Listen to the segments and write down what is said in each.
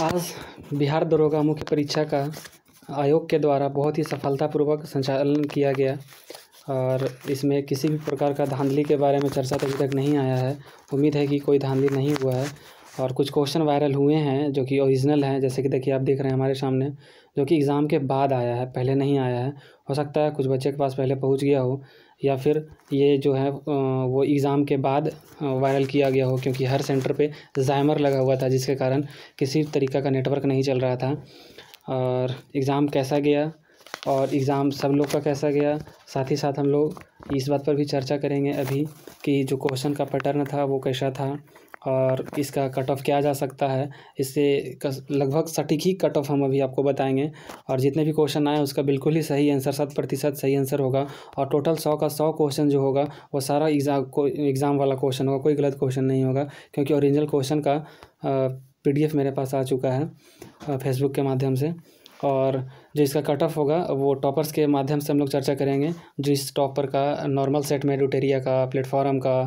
आज बिहार दरोगा मुख्य परीक्षा का आयोग के द्वारा बहुत ही सफलतापूर्वक संचालन किया गया और इसमें किसी भी प्रकार का धांधली के बारे में चर्चा अभी तक नहीं आया है उम्मीद है कि कोई धांधली नहीं हुआ है और कुछ क्वेश्चन वायरल हुए हैं जो कि ओरिजिनल हैं जैसे कि देखिए आप देख रहे हैं हमारे सामने जो कि एग्ज़ाम के बाद आया है पहले नहीं आया है हो सकता है कुछ बच्चे के पास पहले पहुंच गया हो या फिर ये जो है वो एग्ज़ाम के बाद वायरल किया गया हो क्योंकि हर सेंटर पे जैमर लगा हुआ था जिसके कारण किसी तरीका का नेटवर्क नहीं चल रहा था और एग्ज़ाम कैसा गया और एग्ज़ाम सब लोग का कैसा गया साथ ही साथ हम लोग इस बात पर भी चर्चा करेंगे अभी कि जो क्वेश्चन का पैटर्न था वो कैसा था और इसका कट ऑफ क्या जा सकता है इससे लगभग सटीक ही कट ऑफ हम अभी आपको बताएंगे और जितने भी क्वेश्चन आए उसका बिल्कुल ही सही आंसर शत प्रतिशत सही आंसर होगा और टोटल सौ का सौ क्वेश्चन जो होगा वो सारा एग्ज़ाम को एग्ज़ाम वाला क्वेश्चन होगा कोई गलत क्वेश्चन नहीं होगा क्योंकि ओरिजिनल क्वेश्चन का पी मेरे पास आ चुका है फेसबुक के माध्यम से और जो इसका कट ऑफ होगा वो टॉपर्स के माध्यम से हम लोग चर्चा करेंगे जो इस टॉपर का नॉर्मल सेट मेरिटेरिया का प्लेटफॉर्म का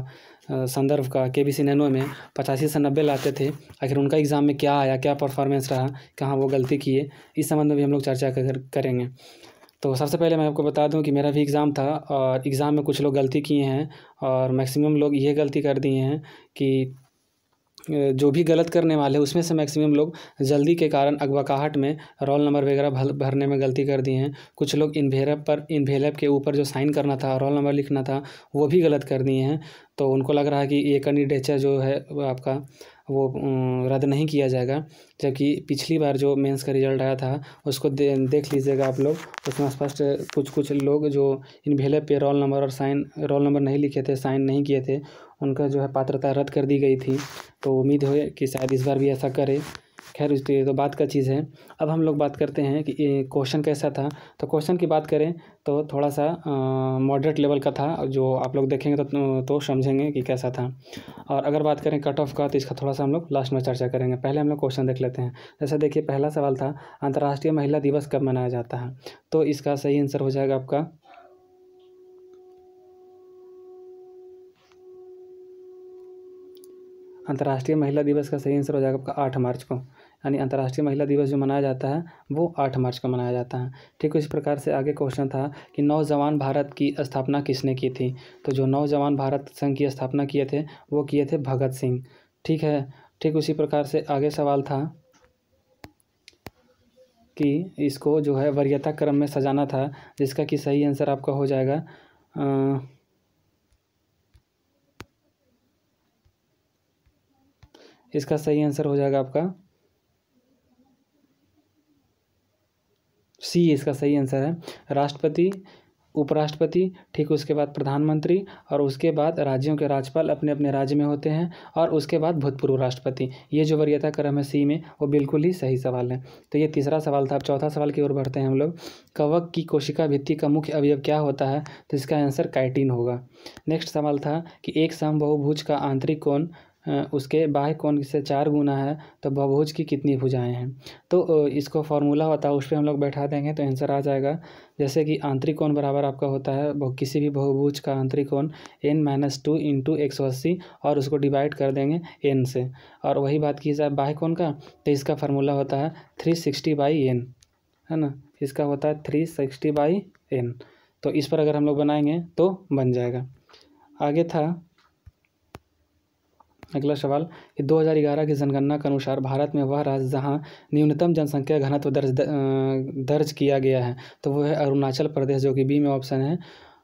संदर्भ का के बी सी में पचासी से नब्बे लाते थे आखिर उनका एग्ज़ाम में क्या आया क्या परफॉर्मेंस रहा कहाँ वो गलती किए इस संबंध में भी हम लोग चर्चा कर, करेंगे तो सबसे पहले मैं आपको बता दूं कि मेरा भी एग्ज़ाम था और एग्ज़ाम में कुछ लोग गलती किए हैं और मैक्सिमम लोग ये गलती कर दिए हैं कि जो भी गलत करने वाले हैं उसमें से मैक्सिमम लोग जल्दी के कारण अगवाकाहट में रोल नंबर वगैरह भरने में गलती कर दिए हैं कुछ लोग इन्वेलप पर इन्वेलप के ऊपर जो साइन करना था रोल नंबर लिखना था वो भी गलत कर दिए हैं तो उनको लग रहा है कि ये कैंडिडेचर जो है आपका वो रद्द नहीं किया जाएगा जबकि पिछली बार जो मेंस का रिजल्ट आया था उसको दे, देख लीजिएगा आप लोग उसमें स्पष्ट कुछ कुछ लोग जो इन पे रोल नंबर और साइन रोल नंबर नहीं लिखे थे साइन नहीं किए थे उनका जो है पात्रता रद्द कर दी गई थी तो उम्मीद है कि शायद इस बार भी ऐसा करे खैर उस तो, तो बात का चीज़ है अब हम लोग बात करते हैं कि क्वेश्चन कैसा था तो क्वेश्चन की बात करें तो थोड़ा सा मॉडरेट लेवल का था जो आप लोग देखेंगे तो तो समझेंगे कि कैसा था और अगर बात करें कट ऑफ का तो इसका थोड़ा सा हम लोग लास्ट में चर्चा करेंगे पहले हम लोग क्वेश्चन देख लेते हैं जैसे देखिए पहला सवाल था अंतर्राष्ट्रीय महिला दिवस कब मनाया जाता है तो इसका सही आंसर हो जाएगा आपका अंतर्राष्ट्रीय महिला दिवस का सही आंसर हो जाएगा आपका आठ मार्च को यानी अंतर्राष्ट्रीय महिला दिवस जो मनाया जाता है वो आठ मार्च को मनाया जाता है ठीक उसी प्रकार से आगे क्वेश्चन था कि नौजवान भारत की स्थापना किसने की थी तो जो नौजवान भारत संघ की स्थापना किए थे वो किए थे भगत सिंह ठीक है ठीक उसी प्रकार से आगे सवाल था कि इसको जो है वरीयता क्रम में सजाना था जिसका कि सही आंसर आपका हो जाएगा आ, इसका सही आंसर हो जाएगा आपका सी इसका सही आंसर है राष्ट्रपति उपराष्ट्रपति ठीक उसके बाद प्रधानमंत्री और उसके बाद राज्यों के राज्यपाल अपने अपने राज्य में होते हैं और उसके बाद भूतपूर्व राष्ट्रपति ये जो वरीयता क्रम है सी में वो बिल्कुल ही सही सवाल है तो ये तीसरा सवाल था अब चौथा सवाल की ओर बढ़ते हैं हम लोग कवक की कोशिका भित्ति का मुख्य अवयव क्या होता है तो इसका आंसर काइटिन होगा नेक्स्ट सवाल था कि एक साम बहुभुज का आंतरिक कोण उसके बाह्य कोण से चार गुना है तो बहुभुज की कितनी भुजाएं हैं तो इसको फार्मूला होता है उस पर हम लोग बैठा देंगे तो आंसर आ जाएगा जैसे कि आंतरिक कोण बराबर आपका होता है किसी भी बहुभुज का आंतरिक कोण एन माइनस टू इंटू एक सौ अस्सी और उसको डिवाइड कर देंगे एन से और वही बात की जाए बाह्य कोण का तो इसका फार्मूला होता है थ्री सिक्सटी बाई एन है ना इसका होता है थ्री सिक्सटी बाई एन तो इस पर अगर हम लोग बनाएंगे तो बन जाएगा आगे था अगला सवाल कि 2011 की जनगणना के अनुसार भारत में वह राज्य जहाँ न्यूनतम जनसंख्या घनत्व दर्ज दर्ज किया गया है तो वह है अरुणाचल प्रदेश जो कि बी में ऑप्शन है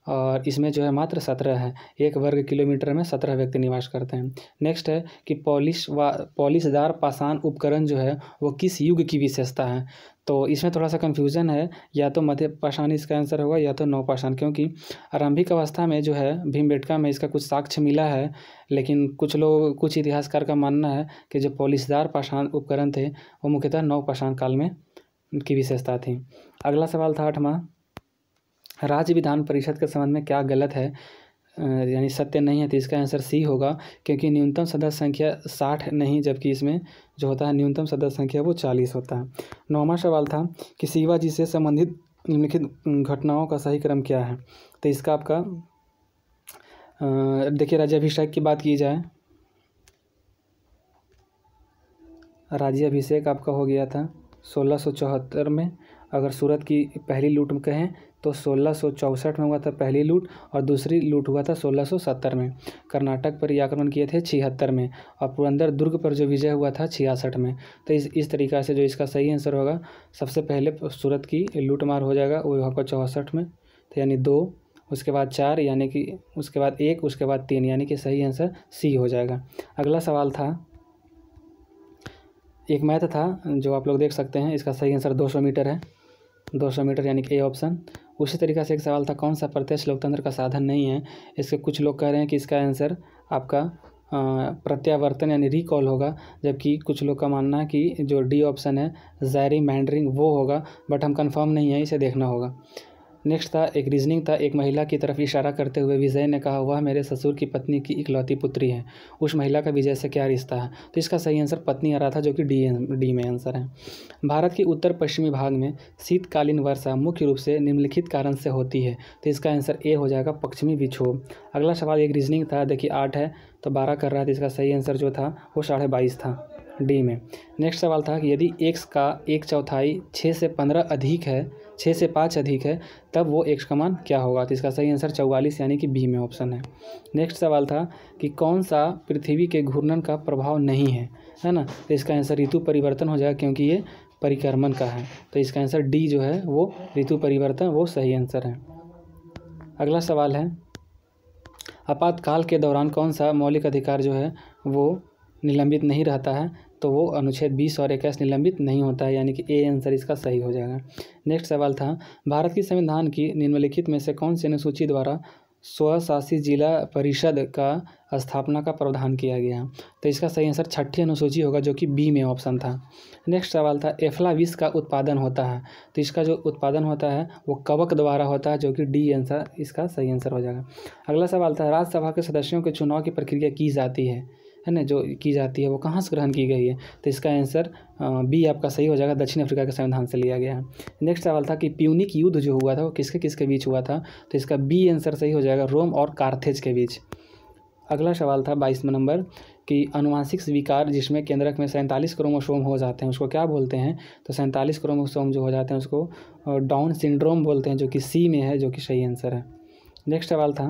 और इसमें जो है मात्र सत्रह है एक वर्ग किलोमीटर में सत्रह व्यक्ति निवास करते हैं नेक्स्ट है कि पॉलिश व पॉलिशदार पाषाण उपकरण जो है वो किस युग की विशेषता है तो इसमें थोड़ा सा कन्फ्यूज़न है या तो मध्य पाषाण इसका आंसर होगा या तो पाषाण क्योंकि आरंभिक अवस्था में जो है भीमबेटका में इसका कुछ साक्ष्य मिला है लेकिन कुछ लोग कुछ इतिहासकार का मानना है कि जो पॉलिशदार पाषाण उपकरण थे वो मुख्यतः पाषाण काल में की विशेषता थी अगला सवाल था आठवां राज्य विधान परिषद के संबंध में क्या गलत है यानी सत्य नहीं है तो इसका आंसर सी होगा क्योंकि न्यूनतम सदस्य संख्या साठ नहीं जबकि इसमें जो होता है न्यूनतम सदस्य संख्या वो चालीस होता है नौवा सवाल था कि शिवाजी से संबंधित निम्नलिखित घटनाओं का सही क्रम क्या है तो इसका आपका देखिए राज्यभिषेक की बात की जाए अभिषेक आपका हो गया था सोलह सौ चौहत्तर में अगर सूरत की पहली लूट में कहें तो सोलह में हुआ था पहली लूट और दूसरी लूट हुआ था 1670 में कर्नाटक पर ये आक्रमण किए थे छिहत्तर में और पुरंदर दुर्ग पर जो विजय हुआ था छियासठ में तो इस इस तरीका से जो इसका सही आंसर होगा सबसे पहले सूरत की लूट मार हो जाएगा वो होगा चौंसठ में तो यानी दो उसके बाद चार यानी कि उसके बाद एक उसके बाद तीन यानी कि सही आंसर सी हो जाएगा अगला सवाल था एक मैथ था जो आप लोग देख सकते हैं इसका सही आंसर 200 मीटर है 200 मीटर यानी कि ए ऑप्शन उसी तरीका से एक सवाल था कौन सा प्रत्यक्ष लोकतंत्र का साधन नहीं है इसके कुछ लोग कह रहे हैं कि इसका आंसर आपका प्रत्यावर्तन यानी रिकॉल होगा जबकि कुछ लोग का मानना है कि जो डी ऑप्शन है जैरी मैंडरिंग वो होगा बट हम कंफर्म नहीं है इसे देखना होगा नेक्स्ट था एक रीजनिंग था एक महिला की तरफ इशारा करते हुए विजय ने कहा वह मेरे ससुर की पत्नी की इकलौती पुत्री है उस महिला का विजय से क्या रिश्ता है तो इसका सही आंसर पत्नी आ रहा था जो कि डी डी में आंसर है भारत के उत्तर पश्चिमी भाग में शीतकालीन वर्षा मुख्य रूप से निम्नलिखित कारण से होती है तो इसका आंसर ए हो जाएगा पश्चिमी विक्षोभ अगला सवाल एक रीजनिंग था देखिए आठ है तो बारह कर रहा था तो इसका सही आंसर जो था वो साढ़े बाईस था डी में नेक्स्ट सवाल था कि यदि एक्स का एक चौथाई छः से पंद्रह अधिक है छः से पाँच अधिक है तब वो एक्स का मान क्या होगा तो इसका सही आंसर चौवालीस यानी कि बी में ऑप्शन है नेक्स्ट सवाल था कि कौन सा पृथ्वी के घूर्णन का प्रभाव नहीं है है ना तो इसका आंसर ऋतु परिवर्तन हो जाएगा क्योंकि ये परिक्रमण का है तो इसका आंसर डी जो है वो ऋतु परिवर्तन वो सही आंसर है अगला सवाल है आपातकाल के दौरान कौन सा मौलिक अधिकार जो है वो निलंबित नहीं रहता है तो वो अनुच्छेद बीस और इक्कीस निलंबित नहीं होता है यानी कि ए आंसर इसका सही हो जाएगा नेक्स्ट सवाल था भारत की संविधान की निम्नलिखित में से कौन सी अनुसूची द्वारा स्वशासित जिला परिषद का स्थापना का प्रावधान किया गया तो इसका सही आंसर छठी अनुसूची होगा जो कि बी में ऑप्शन था नेक्स्ट सवाल था एफ्लाविस का उत्पादन होता है तो इसका जो उत्पादन होता है वो कवक द्वारा होता है जो कि डी आंसर इसका सही आंसर हो जाएगा अगला सवाल था राज्यसभा के सदस्यों के चुनाव की प्रक्रिया की जाती है है ना जो की जाती है वो कहाँ से ग्रहण की गई है तो इसका आंसर बी आपका सही हो जाएगा दक्षिण अफ्रीका के संविधान से लिया गया है नेक्स्ट सवाल था कि प्यूनिक युद्ध जो हुआ था वो किसके किसके बीच हुआ था तो इसका बी आंसर सही हो जाएगा रोम और कार्थेज के बीच अगला सवाल था बाईसवा नंबर कि अनुवांशिक विकार जिसमें केंद्रक में सैंतालीस क्रोमोसोम हो जाते हैं उसको क्या बोलते हैं तो सैंतालीस क्रोमोसोम जो हो जाते हैं उसको डाउन सिंड्रोम बोलते हैं जो कि सी में है जो कि सही आंसर है नेक्स्ट सवाल था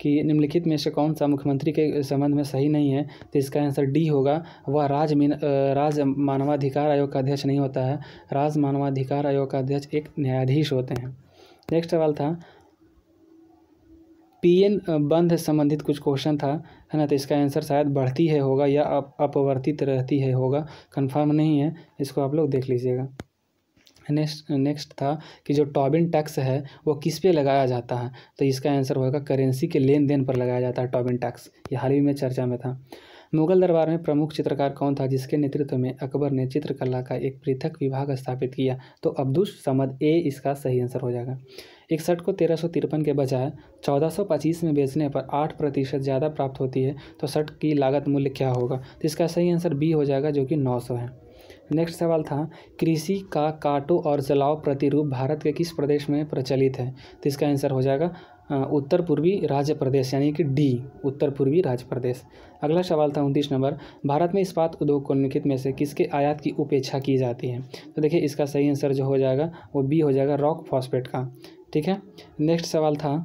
कि निम्नलिखित में से कौन सा मुख्यमंत्री के संबंध में सही नहीं है तो इसका आंसर डी होगा वह राज्य मीन राज्य मानवाधिकार आयोग का अध्यक्ष नहीं होता है राज्य मानवाधिकार आयोग का अध्यक्ष एक न्यायाधीश होते हैं नेक्स्ट सवाल था पीएन बंध संबंधित कुछ क्वेश्चन था है ना तो इसका आंसर शायद बढ़ती है होगा या अप अपवर्तित रहती है होगा कन्फर्म नहीं है इसको आप लोग देख लीजिएगा नेक्स्ट नेक्स्ट था कि जो टॉबिन टैक्स है वो किस पे लगाया जाता है तो इसका आंसर होगा करेंसी के लेन देन पर लगाया जाता है टॉबिन टैक्स ये हाल ही में चर्चा में था मुगल दरबार में प्रमुख चित्रकार कौन था जिसके नेतृत्व में अकबर ने चित्रकला का एक पृथक विभाग स्थापित किया तो अब्दुल समद ए इसका सही आंसर हो जाएगा एक शर्ट को तेरह सौ तिरपन के बजाय चौदह सौ पच्चीस में बेचने पर आठ प्रतिशत ज़्यादा प्राप्त होती है तो शर्ट की लागत मूल्य क्या होगा तो इसका सही आंसर बी हो जाएगा जो कि नौ सौ है नेक्स्ट सवाल था कृषि का काटो और जलाओ प्रतिरूप भारत के किस प्रदेश में प्रचलित है तो इसका आंसर हो जाएगा उत्तर पूर्वी राज्य प्रदेश यानी कि डी उत्तर पूर्वी राज्य प्रदेश अगला सवाल था उनतीस नंबर भारत में इस्पात उद्योग को निखित में से किसके आयात की उपेक्षा की जाती है तो देखिए इसका सही आंसर जो हो जाएगा वो बी हो जाएगा रॉक फॉस्फेट का ठीक है नेक्स्ट सवाल था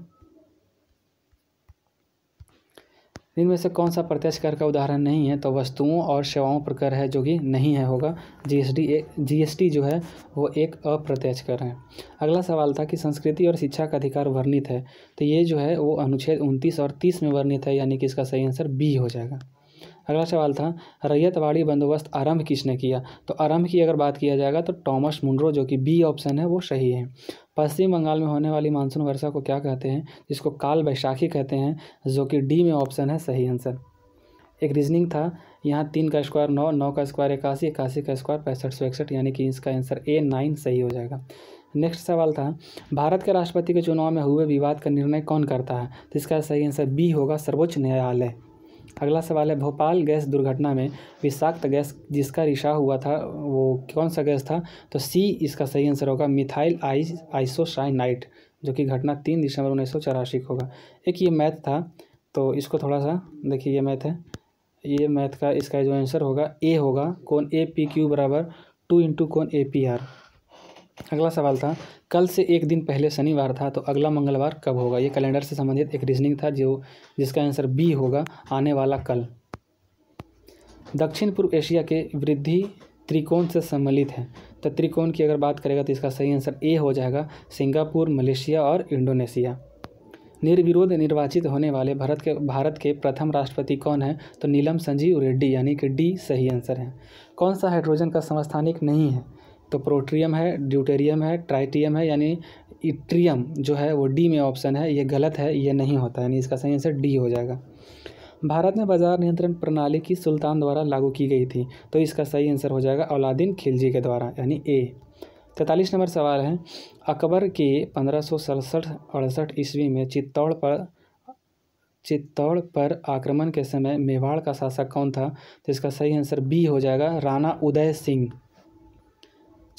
इनमें से कौन सा प्रत्यक्ष कर का उदाहरण नहीं है तो वस्तुओं और सेवाओं पर कर है जो कि नहीं है होगा जीएसटी एक जीएसटी जो है वो एक अप्रत्यक्ष कर है अगला सवाल था कि संस्कृति और शिक्षा का अधिकार वर्णित है तो ये जो है वो अनुच्छेद उनतीस और तीस में वर्णित है यानी कि इसका सही आंसर बी हो जाएगा अगला सवाल था रैयतवाड़ी बंदोबस्त आरंभ किसने किया तो आरंभ की अगर बात किया जाएगा तो टॉमस मुंड्रो जो कि बी ऑप्शन है वो सही है पश्चिम बंगाल में होने वाली मानसून वर्षा को क्या कहते हैं जिसको काल बैशाखी कहते हैं जो कि डी में ऑप्शन है सही आंसर एक रीजनिंग था यहाँ तीन का स्क्वायर नौ नौ का स्क्वायर इक्यासी इक्यासी का स्क्वायर पैंसठ सौ इकसठ यानी कि इसका आंसर ए नाइन सही हो जाएगा नेक्स्ट सवाल था भारत के राष्ट्रपति के चुनाव में हुए विवाद का निर्णय कौन करता है तो इसका सही आंसर बी होगा सर्वोच्च न्यायालय अगला सवाल है भोपाल गैस दुर्घटना में विषाक्त गैस जिसका रिशा हुआ था वो कौन सा गैस था तो सी इसका सही आंसर होगा मिथाइल आइस आइसोसाइनाइट जो कि घटना तीन दिसंबर उन्नीस सौ चौरासी को होगा एक ये मैथ था तो इसको थोड़ा सा देखिए ये मैथ है ये मैथ का इसका जो आंसर होगा ए होगा कौन ए पी क्यू बराबर टू इंटू कौन ए पी आर अगला सवाल था कल से एक दिन पहले शनिवार था तो अगला मंगलवार कब होगा ये कैलेंडर से संबंधित एक रीजनिंग था जो जिसका आंसर बी होगा आने वाला कल दक्षिण पूर्व एशिया के वृद्धि त्रिकोण से सम्मिलित है तो त्रिकोण की अगर बात करेगा तो इसका सही आंसर ए हो जाएगा सिंगापुर मलेशिया और इंडोनेशिया निर्विरोध निर्वाचित होने वाले भारत के भारत के प्रथम राष्ट्रपति कौन है तो नीलम संजीव रेड्डी यानी कि डी सही आंसर है कौन सा हाइड्रोजन का समस्थानिक नहीं है तो प्रोट्रियम है ड्यूटेरियम है ट्राइटियम है यानी इट्रियम जो है वो डी में ऑप्शन है ये गलत है ये नहीं होता यानी इसका सही आंसर डी हो जाएगा भारत में बाजार नियंत्रण प्रणाली की सुल्तान द्वारा लागू की गई थी तो इसका सही आंसर हो जाएगा अलादीन खिलजी के द्वारा यानी ए तैंतालीस नंबर सवाल है अकबर के पंद्रह सौ सड़सठ अड़सठ ईस्वी में चित्तौड़ पर चित्तौड़ पर आक्रमण के समय मेवाड़ का शासक कौन था तो इसका सही आंसर बी हो जाएगा राणा उदय सिंह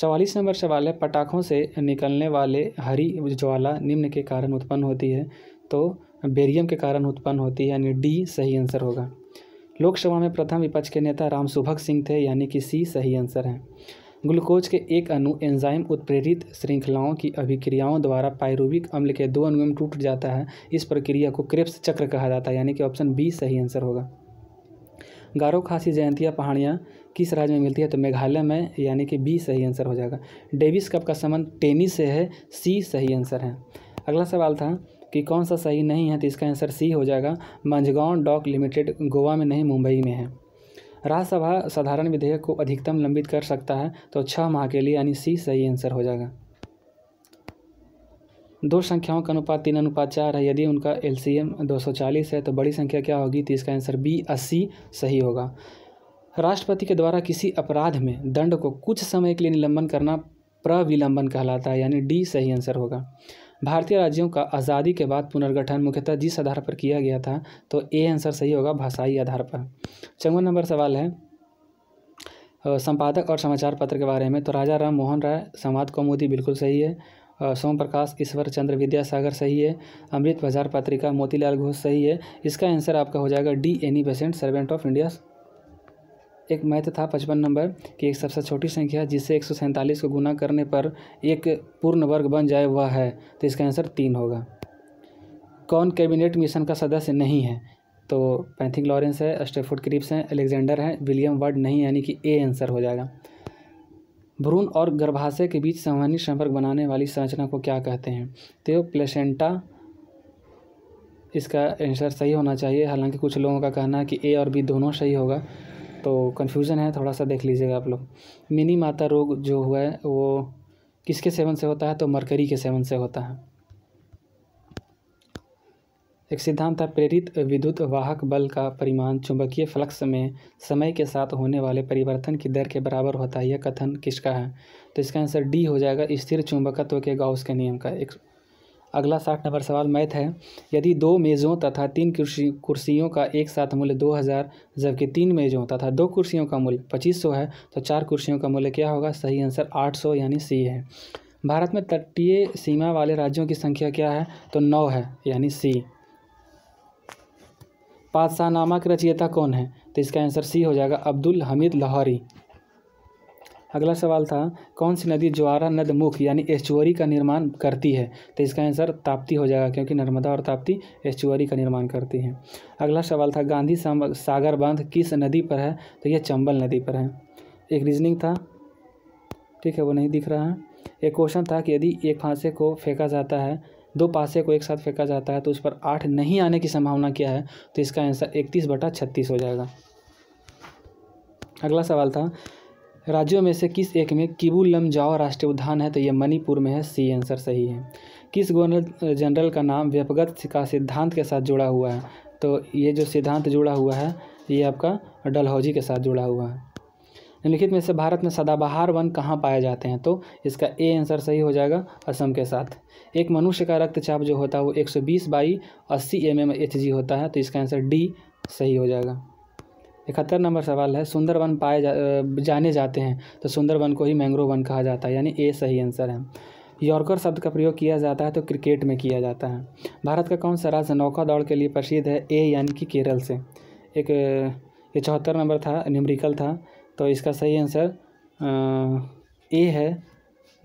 चवालीस नंबर सवाल है पटाखों से निकलने वाले हरी ज्वाला निम्न के कारण उत्पन्न होती है तो बेरियम के कारण उत्पन्न होती है यानी डी सही आंसर होगा लोकसभा में प्रथम विपक्ष के नेता राम सुभग सिंह थे यानी कि सी सही आंसर है ग्लूकोज के एक अनु एंजाइम उत्प्रेरित श्रृंखलाओं की अभिक्रियाओं द्वारा पायरूविक अम्ल के दो अनुम में टूट जाता है इस प्रक्रिया को क्रिप्स चक्र कहा जाता है यानी कि ऑप्शन बी सही आंसर होगा गारो खासी जयंतिया पहाड़ियाँ किस राज्य में मिलती है तो मेघालय में यानी कि बी सही आंसर हो जाएगा डेविस कप का संबंध टेनिस से है सी सही आंसर है अगला सवाल था कि कौन सा सही नहीं है तो इसका आंसर सी हो जाएगा मंझगांव डॉक लिमिटेड गोवा में नहीं मुंबई में है राज्यसभा साधारण विधेयक को अधिकतम लंबित कर सकता है तो छः माह के लिए यानी सी सही आंसर हो जाएगा दो संख्याओं का अनुपात तीन अनुपात चार है यदि उनका एलसीएम 240 है तो बड़ी संख्या क्या होगी तो इसका आंसर बी अस्सी सही होगा राष्ट्रपति के द्वारा किसी अपराध में दंड को कुछ समय के लिए निलंबन करना प्रविलंबन कहलाता है यानी डी सही आंसर होगा भारतीय राज्यों का आज़ादी के बाद पुनर्गठन मुख्यतः जिस आधार पर किया गया था तो ए आंसर सही होगा भाषाई आधार पर चौवन नंबर सवाल है संपादक और समाचार पत्र के बारे में तो राजा राम मोहन राय संवाद कौमोदी बिल्कुल सही है सोम प्रकाश ईश्वर चंद्र विद्यासागर सही है अमृत बाजार पत्रिका मोतीलाल घोष सही है इसका आंसर आपका हो जाएगा D Annie Besant servant of India एक मैथ था पचपन नंबर की एक सबसे छोटी संख्या जिससे एक को गुना करने पर एक पूर्ण वर्ग बन जाए वह है तो इसका आंसर तीन होगा कौन कैबिनेट मिशन का सदस्य नहीं है तो पैंथिक लॉरेंस है स्टेफोर्ड क्रिप्स हैं अलेक्जेंडर हैं विलियम वर्ड नहीं यानी कि ए आंसर हो जाएगा भ्रूण और गर्भाशय के बीच संवहनी संपर्क बनाने वाली संरचना को क्या कहते हैं तो प्लेसेंटा इसका आंसर सही होना चाहिए हालांकि कुछ लोगों का कहना है कि ए और बी दोनों सही होगा तो कन्फ्यूज़न है थोड़ा सा देख लीजिएगा आप लोग मिनी माता रोग जो हुआ है वो किसके सेवन से होता है तो मरकरी के सेवन से होता है एक सिद्धांत है प्रेरित विद्युत वाहक बल का परिमाण चुंबकीय फ्लक्स में समय के साथ होने वाले परिवर्तन की दर के बराबर होता है यह कथन किसका है तो इसका आंसर डी हो जाएगा स्थिर चुंबकत्व के गाउस के नियम का एक अगला साठ नंबर सवाल मैथ है यदि दो मेज़ों तथा तीन कुर्सी कुर्सियों का एक साथ मूल्य दो हज़ार जबकि तीन मेज़ों तथा दो कुर्सियों का मूल्य पच्चीस सौ है तो चार कुर्सियों का मूल्य क्या होगा सही आंसर आठ सौ यानी सी है भारत में तटीय सीमा वाले राज्यों की संख्या क्या है तो नौ है यानी सी पादशाहनामा नामक रचयिता कौन है तो इसका आंसर सी हो जाएगा अब्दुल हमीद लाहौरी अगला सवाल था कौन सी नदी ज्वारा नदमुख यानी एस्चुअरी का निर्माण करती है तो इसका आंसर ताप्ती हो जाएगा क्योंकि नर्मदा और ताप्ती एस्चुअरी का निर्माण करती हैं अगला सवाल था गांधी सागर बांध किस नदी पर है तो यह चंबल नदी पर है एक रीजनिंग था ठीक है वो नहीं दिख रहा है एक क्वेश्चन था कि यदि एक फांसे को फेंका जाता है दो पासे को एक साथ फेंका जाता है तो उस पर आठ नहीं आने की संभावना क्या है तो इसका आंसर इकतीस बटा छत्तीस हो जाएगा अगला सवाल था राज्यों में से किस एक में किबू जाओ राष्ट्रीय उद्यान है तो ये मणिपुर में है सी आंसर सही है किस गवर्नर जनरल का नाम व्यपगत का सिद्धांत के साथ जुड़ा हुआ है तो ये जो सिद्धांत जुड़ा हुआ है ये आपका डलहौजी के साथ जुड़ा हुआ है निम्नलिखित में से भारत में सदाबहार वन कहाँ पाए जाते हैं तो इसका ए आंसर सही हो जाएगा असम के साथ एक मनुष्य का रक्तचाप जो होता है वो 120 बाई अस्सी एम एम एच जी होता है तो इसका आंसर डी सही हो जाएगा इकहत्तर नंबर सवाल है सुंदर वन पाए जा, जाने जाते हैं तो सुंदर वन को ही मैंग्रोव वन कहा जाता है यानी ए सही आंसर है यॉर्कर शब्द का प्रयोग किया जाता है तो क्रिकेट में किया जाता है भारत का कौन सा राज्य नौका दौड़ के लिए प्रसिद्ध है ए यानी कि केरल से एक ये चौहत्तर नंबर था न्यूमरिकल था तो इसका सही आंसर ए है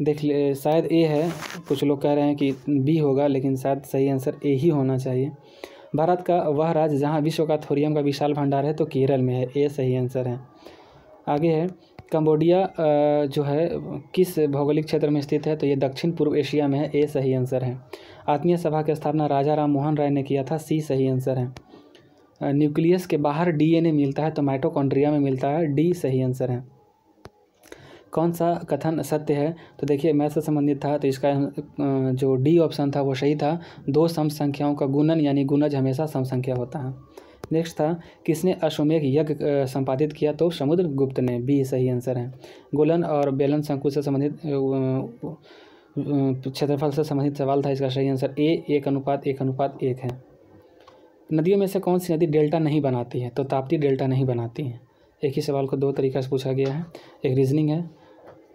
देख ले शायद ए है कुछ लोग कह रहे हैं कि बी होगा लेकिन शायद सही आंसर ए ही होना चाहिए भारत का वह राज्य जहाँ विश्व का थोरियम का विशाल भंडार है तो केरल में है ये सही आंसर है आगे है कंबोडिया जो है किस भौगोलिक क्षेत्र में स्थित है तो ये दक्षिण पूर्व एशिया में है ए सही आंसर है आत्मीय सभा की स्थापना राजा राम मोहन राय ने किया था सी सही आंसर है न्यूक्लियस के बाहर डीएनए मिलता है तो माइटोकॉन्ड्रिया में मिलता है डी सही आंसर है कौन सा कथन सत्य है तो देखिए मैथ से संबंधित था तो इसका जो डी ऑप्शन था वो सही था दो सम संख्याओं का गुणन यानी गुणज हमेशा सम संख्या होता है नेक्स्ट था किसने अश्वमेघ यज्ञ संपादित किया तो समुद्र गुप्त ने बी सही आंसर है गोलन और बेलन संकुल से संबंधित क्षेत्रफल से संबंधित सवाल था इसका सही आंसर ए एक अनुपात एक अनुपात एक है नदियों में से कौन सी नदी डेल्टा नहीं बनाती है तो ताप्ती डेल्टा नहीं बनाती है एक ही सवाल को दो तरीक़ा से पूछा गया है एक रीजनिंग है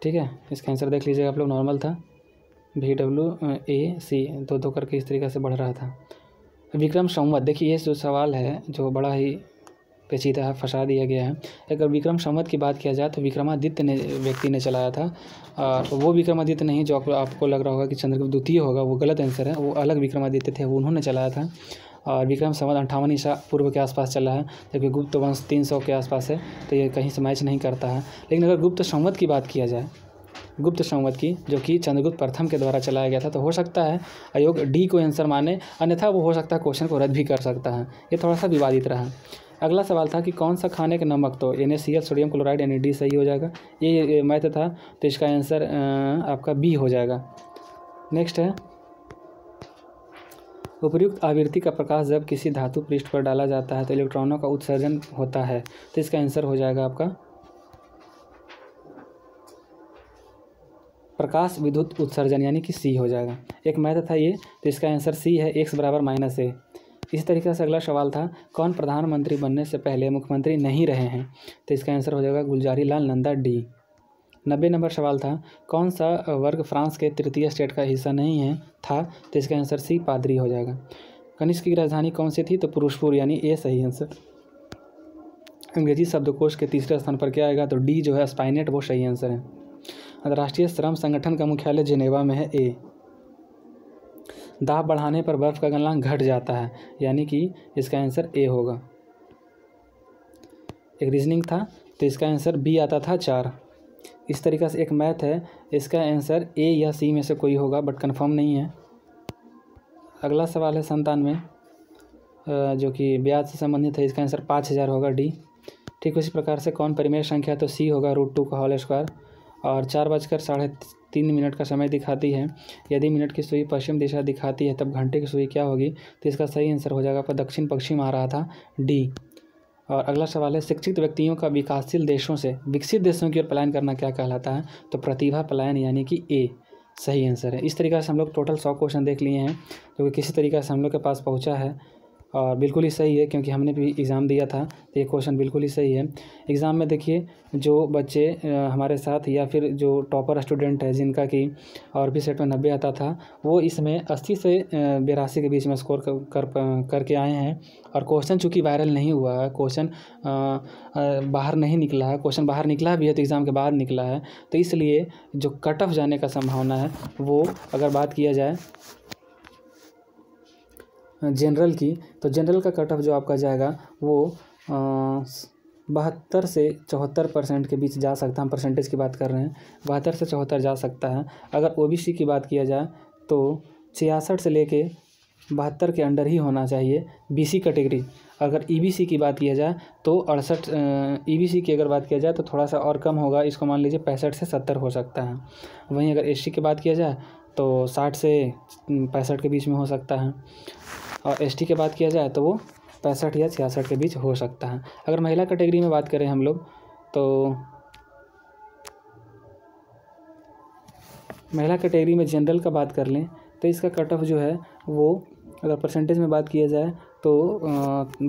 ठीक है इसका आंसर देख लीजिएगा आप लोग नॉर्मल था वी डब्ल्यू ए सी दो दो करके इस तरीके से बढ़ रहा था विक्रम संवत देखिए ये जो सवाल है जो बड़ा ही पेचीदा है फंसा दिया गया है अगर विक्रम संवत की बात किया जाए तो विक्रमादित्य ने व्यक्ति ने चलाया था और वो विक्रमादित्य नहीं जो आपको लग रहा होगा कि चंद्रगुप्त द्वितीय होगा वो गलत आंसर है वो अलग विक्रमादित्य थे वो उन्होंने चलाया था और विक्रम संवत अंठावन ईसा पूर्व के आसपास चला है जबकि गुप्त वंश तीन सौ के आसपास है तो ये कहीं से मैच नहीं करता है लेकिन अगर गुप्त संवत की बात किया जाए गुप्त संवत की जो कि चंद्रगुप्त प्रथम के द्वारा चलाया गया था तो हो सकता है अयोग डी को आंसर माने अन्यथा वो हो सकता है क्वेश्चन को रद्द भी कर सकता है ये थोड़ा सा विवादित रहा अगला सवाल था कि कौन सा खाने का नमक तो यानी सी एल सोडियम क्लोराइड यानी डी सही हो जाएगा ये मैथ था तो इसका आंसर आपका बी हो जाएगा नेक्स्ट है उपयुक्त आवृत्ति का प्रकाश जब किसी धातु पृष्ठ पर डाला जाता है तो इलेक्ट्रॉनों का उत्सर्जन होता है तो इसका आंसर हो जाएगा आपका प्रकाश विद्युत उत्सर्जन यानी कि सी हो जाएगा एक मैथ था ये तो इसका आंसर सी है एक्स बराबर माइनस ए इसी तरीके से अगला सवाल था कौन प्रधानमंत्री बनने से पहले मुख्यमंत्री नहीं रहे हैं तो इसका आंसर हो जाएगा गुलजारी लाल नंदा डी नब्बे नंबर सवाल था कौन सा वर्ग फ्रांस के तृतीय स्टेट का हिस्सा नहीं है था तो इसका आंसर सी पादरी हो जाएगा कनिष्क की राजधानी कौन सी थी तो पुरुषपुर यानी ए सही आंसर अंग्रेजी शब्दकोश के तीसरे स्थान पर क्या आएगा तो डी जो है स्पाइनेट वो सही आंसर है अंतर्राष्ट्रीय श्रम संगठन का मुख्यालय जिनेवा में है ए दाह बढ़ाने पर बर्फ़ का गलना घट जाता है यानी कि इसका आंसर ए होगा एक रीजनिंग था तो इसका आंसर बी आता था चार इस तरीक़े से एक मैथ है इसका आंसर ए या सी में से कोई होगा बट कंफर्म नहीं है अगला सवाल है संतानवे जो कि ब्याज से संबंधित है इसका आंसर पाँच हज़ार होगा डी ठीक उसी प्रकार से कौन परिमेय संख्या तो सी होगा रूट टू का हॉल स्क्वायर और चार बजकर साढ़े तीन मिनट का समय दिखाती है यदि मिनट की सुई पश्चिम दिशा दिखाती है तब घंटे की सुई क्या होगी तो इसका सही आंसर हो जाएगा पर दक्षिण पश्चिम आ रहा था डी और अगला सवाल है शिक्षित व्यक्तियों का विकासशील देशों से विकसित देशों की ओर पलायन करना क्या कहलाता है तो प्रतिभा पलायन यानी कि ए सही आंसर है इस तरीके से हम लोग टोटल सौ क्वेश्चन देख लिए हैं क्योंकि किसी तरीके से हम लोग के पास पहुंचा है और बिल्कुल ही सही है क्योंकि हमने भी एग्ज़ाम दिया था तो ये क्वेश्चन बिल्कुल ही सही है एग्ज़ाम में देखिए जो बच्चे हमारे साथ या फिर जो टॉपर स्टूडेंट है जिनका कि और भी सेट में नब्बे आता था वो इसमें अस्सी से बिरासी के बीच में स्कोर कर, कर करके आए हैं और क्वेश्चन चूँकि वायरल नहीं हुआ है क्वेश्चन बाहर नहीं निकला है क्वेश्चन बाहर निकला भी है तो एग्ज़ाम के बाद निकला है तो इसलिए जो कट ऑफ जाने का संभावना है वो अगर बात किया जाए जनरल की तो जनरल का कट ऑफ जो आपका जाएगा वो बहत्तर से चौहत्तर परसेंट के बीच जा सकता है हम परसेंटेज की बात कर रहे हैं बहत्तर से चौहत्तर जा सकता है अगर ओ की बात किया जाए तो छियासठ से लेके बहत्तर के अंडर ही होना चाहिए बीसी कैटेगरी अगर ईबीसी e की बात किया जाए तो अड़सठ ईबीसी e की अगर बात किया जाए तो थोड़ा सा और कम होगा इसको मान लीजिए पैंसठ से सत्तर हो सकता है वहीं अगर एससी की बात किया जाए तो साठ से पैंसठ के बीच में हो सकता है और एसटी के बात किया जाए तो वो पैंसठ या छियासठ के बीच हो सकता है अगर महिला कैटेगरी में बात करें हम लोग तो महिला कैटेगरी में जनरल का बात कर लें तो इसका कट ऑफ जो है वो अगर परसेंटेज में बात किया जाए तो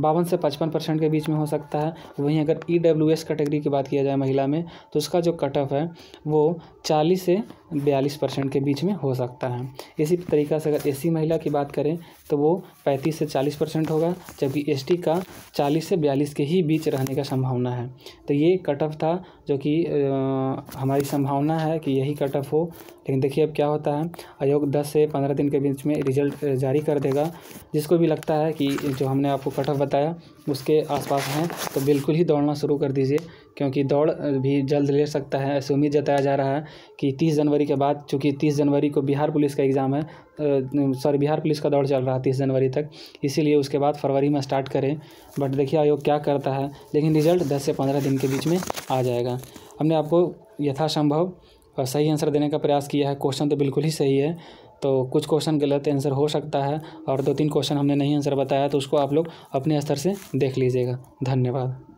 बावन से पचपन परसेंट के बीच में हो सकता है वहीं अगर ई डब्ल्यू एस कैटेगरी की बात किया जाए महिला में तो उसका जो कट ऑफ है वो चालीस से बयालीस परसेंट के बीच में हो सकता है इसी तरीका से अगर एससी महिला की बात करें तो वो पैंतीस से चालीस परसेंट होगा जबकि एस का चालीस से बयालीस के ही बीच रहने का संभावना है तो ये कट ऑफ था जो कि हमारी संभावना है कि यही कट ऑफ हो लेकिन देखिए अब क्या होता है आयोग दस से पंद्रह दिन के बीच में रिजल्ट जारी कर देगा जिसको भी लगता है कि जो हमने आपको कट ऑफ बताया उसके आसपास हैं तो बिल्कुल ही दौड़ना शुरू कर दीजिए क्योंकि दौड़ भी जल्द ले सकता है ऐसे उम्मीद जताया जा रहा है कि तीस जनवरी के बाद चूँकि तीस जनवरी को बिहार पुलिस का एग्ज़ाम है सॉरी बिहार पुलिस का दौड़ चल रहा है तीस जनवरी तक इसीलिए उसके बाद फरवरी में स्टार्ट करें बट देखिए आयोग क्या करता है लेकिन रिजल्ट दस से पंद्रह दिन के बीच में आ जाएगा हमने आपको यथासंभव सही आंसर देने का प्रयास किया है क्वेश्चन तो बिल्कुल ही सही है तो कुछ क्वेश्चन गलत आंसर हो सकता है और दो तीन क्वेश्चन हमने नहीं आंसर बताया तो उसको आप लोग अपने स्तर से देख लीजिएगा धन्यवाद